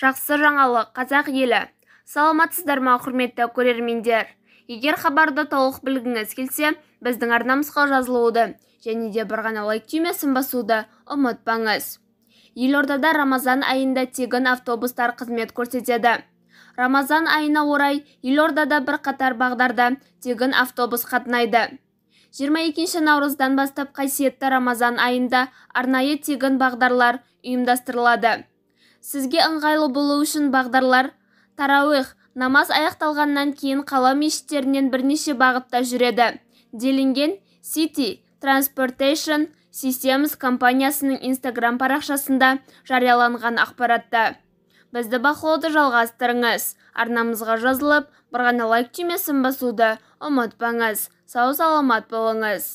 жақсы жаңалық қазақ елі саламатсыздар ма құрметті көрермендер егер хабарды толық білгіңіз келсе біздің арнамызға жазылуды және де бір ғана лайк түймесін басуды ұмытпаңыз елордада рамазан айында тегін автобустар қызмет көрсетеді рамазан айына орай елордада қатар бағдарда тегін автобус қатынайды 22 наурыздан бастап қасиетті рамазан айында арнайы тегін бағдарлар ұйымдастырылады сізге ыңғайлы болу үшін бағдарлар тарауих намаз аяқталғаннан кейін қала мешіттерінен бірнеше бағытта жүреді делінген City Transportation Systems компаниясының Instagram парақшасында жарияланған ақпаратта бізді бақылауды жалғастырыңыз арнамызға жазылып бір ғана лайк түймесін басуды ұмытпаңыз сау саламат болыңыз